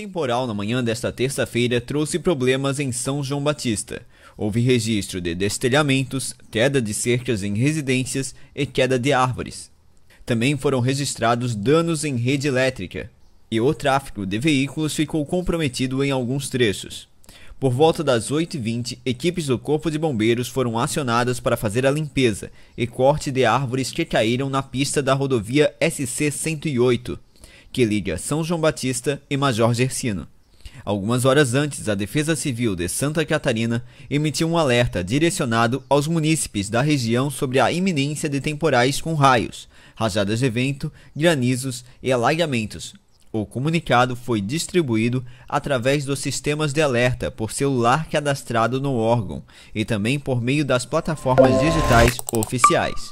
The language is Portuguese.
Temporal na manhã desta terça-feira trouxe problemas em São João Batista. Houve registro de destelhamentos, queda de cercas em residências e queda de árvores. Também foram registrados danos em rede elétrica e o tráfego de veículos ficou comprometido em alguns trechos. Por volta das 8h20, equipes do Corpo de Bombeiros foram acionadas para fazer a limpeza e corte de árvores que caíram na pista da rodovia SC-108 que liga São João Batista e Major Gersino. Algumas horas antes, a Defesa Civil de Santa Catarina emitiu um alerta direcionado aos munícipes da região sobre a iminência de temporais com raios, rajadas de vento, granizos e alagamentos. O comunicado foi distribuído através dos sistemas de alerta por celular cadastrado no órgão e também por meio das plataformas digitais oficiais.